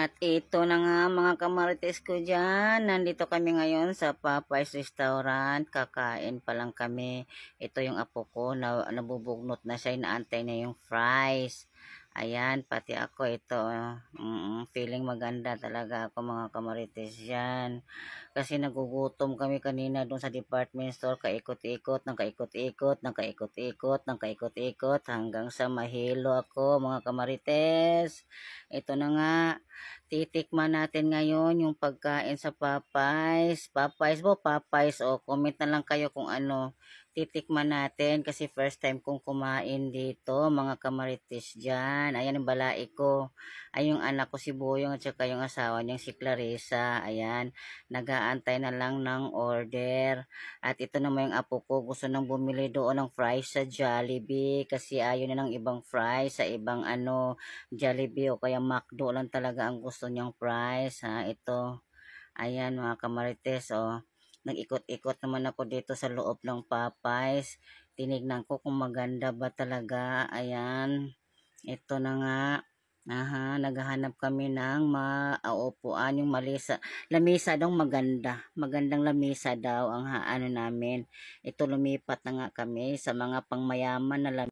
At ito na nga mga kamarites ko dyan. Nandito kami ngayon sa Popeyes Restaurant. Kakain pa lang kami. Ito yung apo ko. Na, nabubugnot na siya. Inaantay na yung fries. Ayan, pati ako ito. Mm, feeling maganda talaga ako mga kamarites yan. Kasi nagugutom kami kanina doon sa department store. Kaikot-ikot, nang kaikot-ikot, nang kaikot-ikot, nang kaikot-ikot. Hanggang sa mahilo ako mga kamarites. Ito na nga. Titikman natin ngayon yung pagkain sa Popeyes. Popeyes mo, Popeyes. O, oh, comment na lang kayo kung ano titikman natin kasi first time kong kumain dito mga kamarites dyan ayan yung balai ko ay yung anak ko si Boyong at saka yung asawa niyang si Clarissa ayan nagaantay na lang ng order at ito naman yung apo ko gusto nang bumili doon ng fries sa Jollibee kasi ayaw na ng ibang fries sa ibang ano Jollibee o kaya McDo lang talaga ang gusto niyang fries ha ito ayan mga kamarites oh Nag-ikot-ikot naman ako dito sa loob ng Popeyes. Tinignan ko kung maganda ba talaga. Ayan. Ito na nga. Aha, naghahanap kami ng maupuan yung malisa. Lamisa daw maganda. Magandang lamisa daw ang ano namin. Ito lumipat na nga kami sa mga pangmayaman na lamisa.